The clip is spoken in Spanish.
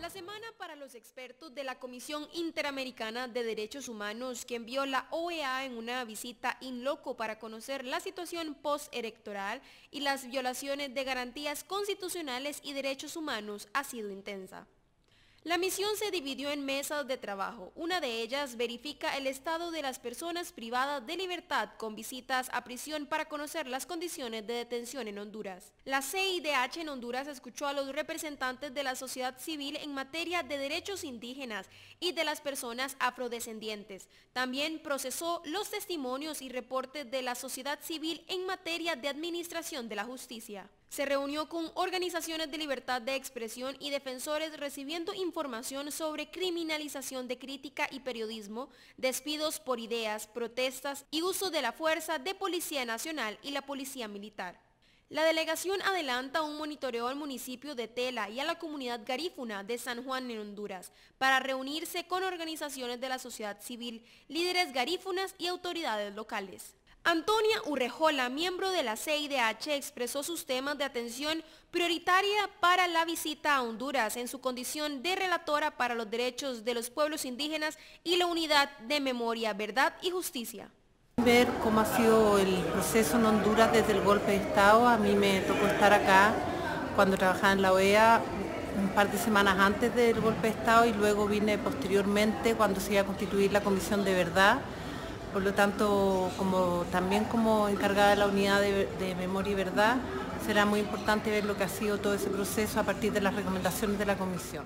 La semana para los expertos de la Comisión Interamericana de Derechos Humanos que envió la OEA en una visita in loco para conocer la situación postelectoral y las violaciones de garantías constitucionales y derechos humanos ha sido intensa. La misión se dividió en mesas de trabajo. Una de ellas verifica el estado de las personas privadas de libertad con visitas a prisión para conocer las condiciones de detención en Honduras. La CIDH en Honduras escuchó a los representantes de la sociedad civil en materia de derechos indígenas y de las personas afrodescendientes. También procesó los testimonios y reportes de la sociedad civil en materia de administración de la justicia. Se reunió con organizaciones de libertad de expresión y defensores recibiendo información sobre criminalización de crítica y periodismo, despidos por ideas, protestas y uso de la fuerza de Policía Nacional y la Policía Militar. La delegación adelanta un monitoreo al municipio de Tela y a la comunidad garífuna de San Juan en Honduras para reunirse con organizaciones de la sociedad civil, líderes garífunas y autoridades locales. Antonia Urrejola, miembro de la CIDH, expresó sus temas de atención prioritaria para la visita a Honduras en su condición de relatora para los derechos de los pueblos indígenas y la unidad de memoria, verdad y justicia. Ver cómo ha sido el proceso en Honduras desde el golpe de Estado, a mí me tocó estar acá cuando trabajaba en la OEA un par de semanas antes del golpe de Estado y luego vine posteriormente cuando se iba a constituir la Comisión de Verdad por lo tanto, como, también como encargada de la unidad de, de memoria y verdad, será muy importante ver lo que ha sido todo ese proceso a partir de las recomendaciones de la comisión.